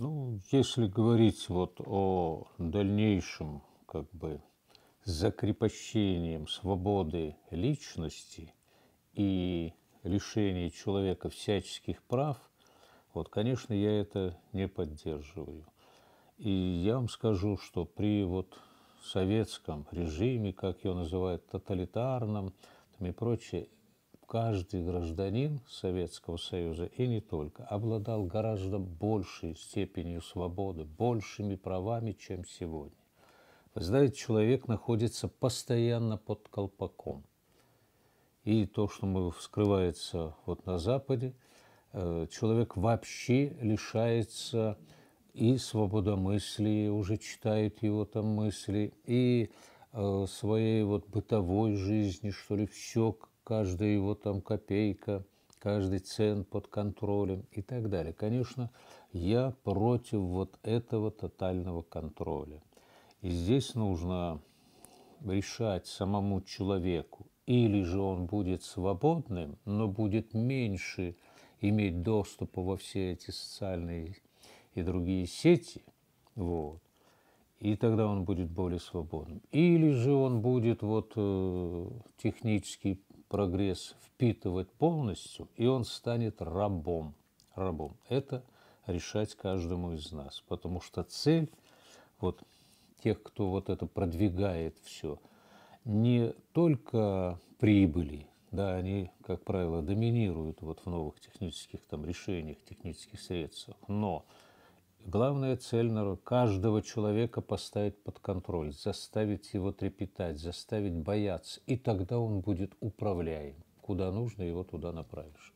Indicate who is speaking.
Speaker 1: Ну, если говорить вот о дальнейшем как бы закрепощением свободы личности и лишении человека всяческих прав, вот, конечно, я это не поддерживаю. И я вам скажу, что при вот советском режиме, как его называют, тоталитарном там и прочее, каждый гражданин Советского Союза, и не только, обладал гораздо большей степенью свободы, большими правами, чем сегодня. Вы знаете, человек находится постоянно под колпаком. И то, что мы вскрывается вот на Западе, э, человек вообще лишается и свободомыслия, уже читает его там мысли, и э, своей вот бытовой жизни, что ли, все каждая его там копейка, каждый цент под контролем и так далее. Конечно, я против вот этого тотального контроля. И здесь нужно решать самому человеку, или же он будет свободным, но будет меньше иметь доступа во все эти социальные и другие сети, вот, и тогда он будет более свободным. Или же он будет вот э, технически прогресс впитывать полностью, и он станет рабом. рабом. Это решать каждому из нас, потому что цель вот тех, кто вот это продвигает все, не только прибыли, да, они, как правило, доминируют вот в новых технических там решениях, технических средствах, но Главная цель народа – каждого человека поставить под контроль, заставить его трепетать, заставить бояться, и тогда он будет управляем. Куда нужно, его туда направишь.